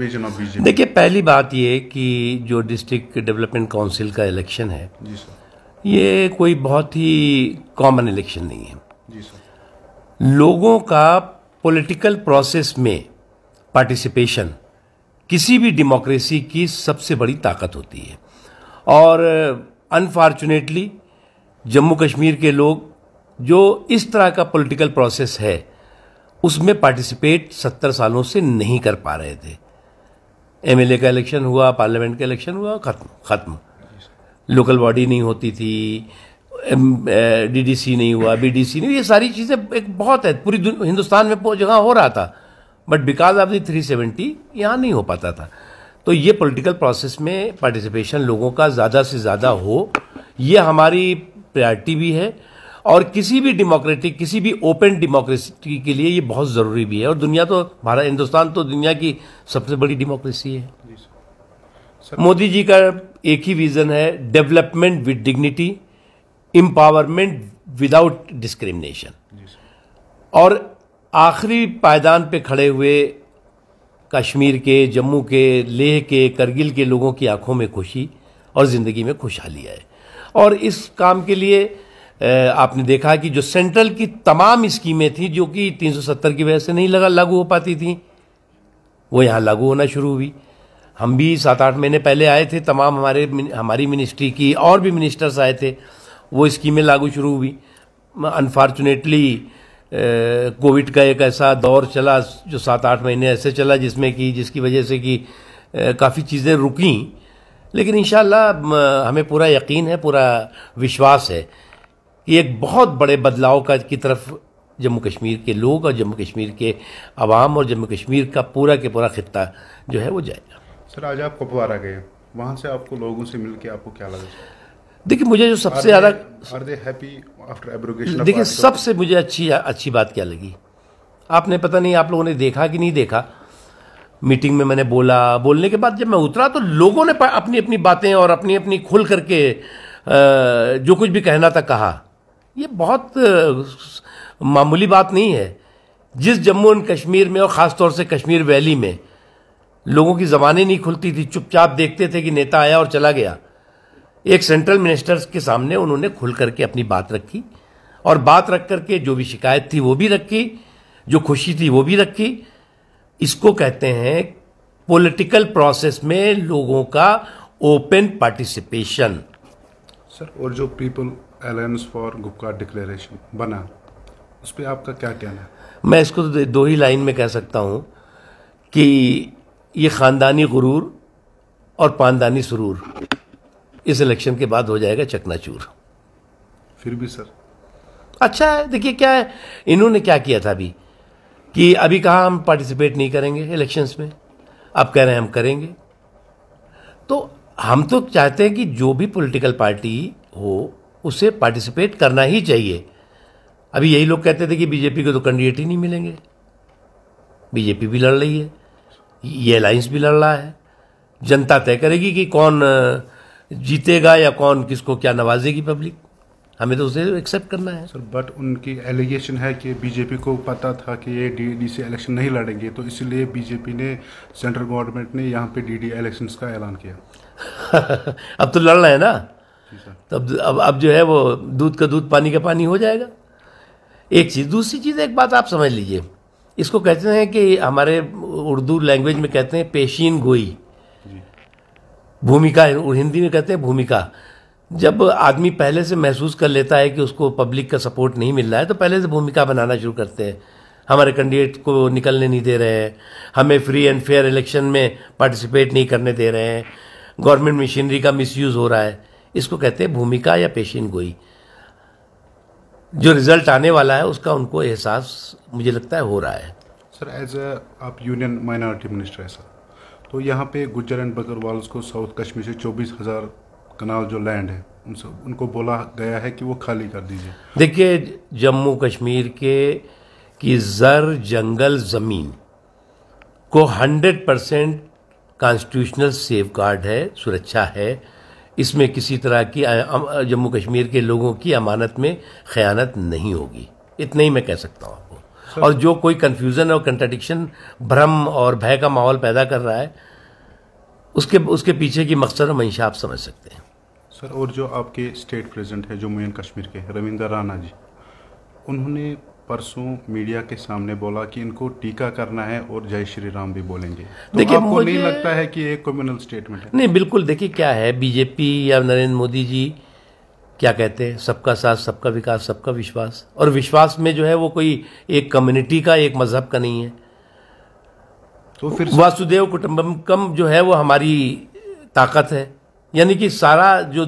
vision of BJP देखिए पहली बात ये कि जो डिस्ट्रिक्ट डेवलपमेंट काउंसिल का इलेक्शन है जी ये कोई बहुत ही कॉमन इलेक्शन नहीं है जी लोगों का पॉलिटिकल प्रोसेस में पार्टिसिपेशन किसी भी डेमोक्रेसी की सबसे बड़ी ताकत होती है और अनफॉर्चुनेटली जम्मू कश्मीर के लोग जो इस तरह का पॉलिटिकल प्रोसेस है उसमें पार्टिसिपेट सत्तर सालों से नहीं कर पा रहे थे एमएलए का इलेक्शन हुआ पार्लियामेंट का इलेक्शन हुआ खत्म खत्म लोकल बॉडी नहीं होती थी डीडीसी नहीं हुआ बीडीसी नहीं ये सारी चीज़ें एक बहुत है पूरी हिंदुस्तान में जगह हो रहा था but because of the three seventy यहाँ नहीं हो पाता था तो ये पॉलिटिकल प्रोसेस में पार्टिसिपेशन लोगों का ज़्यादा से ज़्यादा हो ये हमारी प्रायोरिटी भी है और किसी भी डेमोक्रेटिक किसी भी ओपन डेमोक्रेसी के लिए ये बहुत ज़रूरी भी है और दुनिया तो भारत हिंदुस्तान तो दुनिया की सबसे बड़ी डेमोक्रेसी है मोदी जी का एक ही विज़न है development with dignity empowerment without discrimination और आखिरी पायदान पे खड़े हुए कश्मीर के जम्मू के लेह के करगिल के लोगों की आंखों में खुशी और ज़िंदगी में खुशहाली आए और इस काम के लिए आपने देखा कि जो सेंट्रल की तमाम स्कीमें थी जो कि 370 की वजह से नहीं लगा लागू हो पाती थी वो यहाँ लागू होना शुरू हुई हम भी सात आठ महीने पहले आए थे तमाम हमारे हमारी मिनिस्ट्री की और भी मिनिस्टर्स आए थे वो स्कीमें लागू शुरू हुई अनफॉर्चुनेटली कोविड का एक ऐसा दौर चला जो सात आठ महीने ऐसे चला जिसमें कि जिसकी वजह से कि काफ़ी चीज़ें रुकी लेकिन इन हमें पूरा यकीन है पूरा विश्वास है ये एक बहुत बड़े बदलाव का की तरफ जम्मू कश्मीर के लोग और जम्मू कश्मीर के आवाम और जम्मू कश्मीर का पूरा के पूरा खत्ता जो है वो जाएगा सर आज आप कुपवारा गए वहाँ से आपको लोगों से मिल आपको क्या लगा देखिए मुझे जो सबसे ज़्यादा देखिए सबसे मुझे अच्छी अच्छी बात क्या लगी आपने पता नहीं आप लोगों ने देखा कि नहीं देखा मीटिंग में मैंने बोला बोलने के बाद जब मैं उतरा तो लोगों ने अपनी अपनी बातें और अपनी अपनी खुल करके जो कुछ भी कहना था कहा ये बहुत मामूली बात नहीं है जिस जम्मू एंड कश्मीर में और ख़ासतौर से कश्मीर वैली में लोगों की जबानें नहीं खुलती थी चुपचाप देखते थे कि नेता आया और चला गया एक सेंट्रल मिनिस्टर्स के सामने उन्होंने खुल करके अपनी बात रखी और बात रख करके जो भी शिकायत थी वो भी रखी जो खुशी थी वो भी रखी इसको कहते हैं पॉलिटिकल प्रोसेस में लोगों का ओपन पार्टिसिपेशन सर और जो people alliance for Gupkar declaration बना उस पर आपका क्या कहना है मैं इसको तो दो ही लाइन में कह सकता हूँ कि ये ख़ानदानी गुरूर और पानदानी सुरूर इस इलेक्शन के बाद हो जाएगा चकनाचूर फिर भी सर अच्छा है देखिए क्या है इन्होंने क्या किया था अभी कि अभी कहा हम पार्टिसिपेट नहीं करेंगे इलेक्शंस में अब कह रहे हैं हम करेंगे तो हम तो चाहते हैं कि जो भी पॉलिटिकल पार्टी हो उसे पार्टिसिपेट करना ही चाहिए अभी यही लोग कहते थे कि बीजेपी को तो कैंडिडेट ही नहीं मिलेंगे बीजेपी भी लड़ रही है ये अलायंस भी लड़ रहा है जनता तय करेगी कि कौन जीतेगा या कौन किसको क्या नवाजेगी पब्लिक हमें तो उसे एक्सेप्ट करना है सर बट उनकी एलिगेशन है कि बीजेपी को पता था कि ये डीडी से इलेक्शन नहीं लड़ेंगे तो इसलिए बीजेपी ने सेंट्रल गवर्नमेंट ने यहाँ पे डीडी इलेक्शंस का ऐलान किया अब तो लड़ रहे हैं ना तब अब अब जो है वो दूध का दूध पानी का पानी हो जाएगा एक चीज़ दूसरी चीज़ एक बात आप समझ लीजिए इसको कहते हैं कि हमारे उर्दू लैंग्वेज में कहते हैं पेशीन गोई भूमिका हिंदी में कहते हैं भूमिका जब आदमी पहले से महसूस कर लेता है कि उसको पब्लिक का सपोर्ट नहीं मिल रहा है तो पहले से भूमिका बनाना शुरू करते हैं हमारे कैंडिडेट को निकलने नहीं दे रहे हैं हमें फ्री एंड फेयर इलेक्शन में पार्टिसिपेट नहीं करने दे रहे हैं गवर्नमेंट मशीनरी का मिसयूज़ हो रहा है इसको कहते हैं भूमिका या पेशीन गोई जो रिजल्ट आने वाला है उसका उनको एहसास मुझे लगता है हो रहा है सर एज आप यूनियन माइनॉरिटी मिनिस्टर है सर तो यहाँ पे गुज्जर एंड बकरवाल को साउथ कश्मीर से चौबीस हज़ार कनाल जो लैंड है उनसे उनको बोला गया है कि वो खाली कर दीजिए देखिए जम्मू कश्मीर के की ज़र जंगल ज़मीन को 100 परसेंट कॉन्स्टिट्यूशनल सेफ गार्ड है सुरक्षा है इसमें किसी तरह की जम्मू कश्मीर के लोगों की अमानत में खयानत नहीं होगी इतना ही मैं कह सकता हूँ आपको और जो कोई कन्फ्यूज़न और कंट्रडिक्शन भ्रम और भय का माहौल पैदा कर रहा है उसके उसके पीछे की मकसद और मंशा आप समझ सकते हैं सर और जो आपके स्टेट प्रेजिडेंट है जम्मू एंड कश्मीर के रविंदर राणा जी उन्होंने परसों मीडिया के सामने बोला कि इनको टीका करना है और जय श्री राम भी बोलेंगे तो देखिए आपको नहीं लगता है कि एक कम्युनल स्टेटमेंट है नहीं बिल्कुल देखिए क्या है बीजेपी या नरेंद्र मोदी जी क्या कहते हैं सबका साथ सबका विकास सबका विश्वास और विश्वास में जो है वो कोई एक कम्युनिटी का एक मजहब का नहीं है तो फिर वासुदेव कम जो है वो हमारी ताकत है यानी कि सारा जो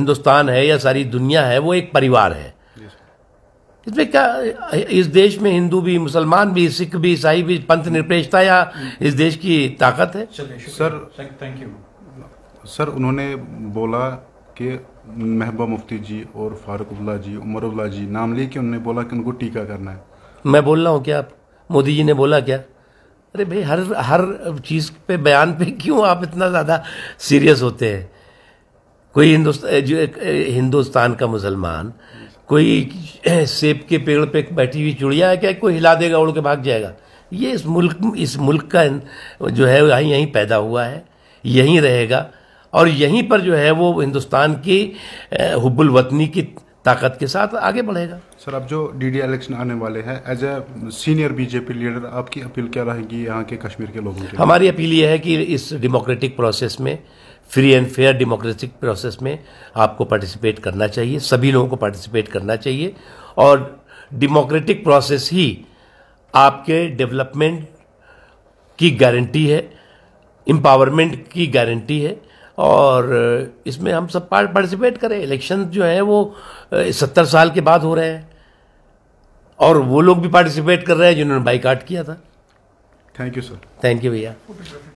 हिंदुस्तान है या सारी दुनिया है वो एक परिवार है इसमें क्या इस देश में हिंदू भी मुसलमान भी सिख भी ईसाई भी पंथ निरपेक्षता या इस देश की ताकत है सर थैंक यू सर उन्होंने बोला कि महबूबा मुफ्ती जी और फारूकुल्ला जी उमरुल्ला जी नाम लिए कि उन्होंने बोला कि उनको टीका करना है मैं बोल रहा हूँ क्या मोदी जी ने बोला क्या अरे भाई हर हर चीज़ पे बयान पे क्यों आप इतना ज़्यादा सीरियस होते हैं कोई हिंदुस्तान हिंदुस्तान का मुसलमान कोई सेब के पेड़ पे बैठी हुई चुड़िया है क्या कोई हिला देगा उड़ के भाग जाएगा ये इस मुल्क इस मुल्क का जो है यहीं यहीं पैदा हुआ है यहीं रहेगा और यहीं पर जो है वो हिंदुस्तान की हुबुल वतनी की ताकत के साथ आगे बढ़ेगा सर अब जो डी डी इलेक्शन आने वाले हैं as a senior BJP leader आपकी अपील क्या रहेगी यहाँ के कश्मीर के लोगों की हमारी अपील ये है कि इस डेमोक्रेटिक प्रोसेस में free and fair democratic process में आपको पार्टिसिपेट करना चाहिए सभी लोगों को पार्टिसिपेट करना चाहिए और डेमोक्रेटिक प्रोसेस ही आपके डेवलपमेंट की गारंटी है एम्पावरमेंट की गारंटी है और इसमें हम सब पार्टिसिपेट करें इलेक्शन जो है वो सत्तर साल के बाद हो रहे हैं और वो लोग भी पार्टिसिपेट कर रहे हैं जिन्होंने बाइकआउट किया था thank you sir thank you भैया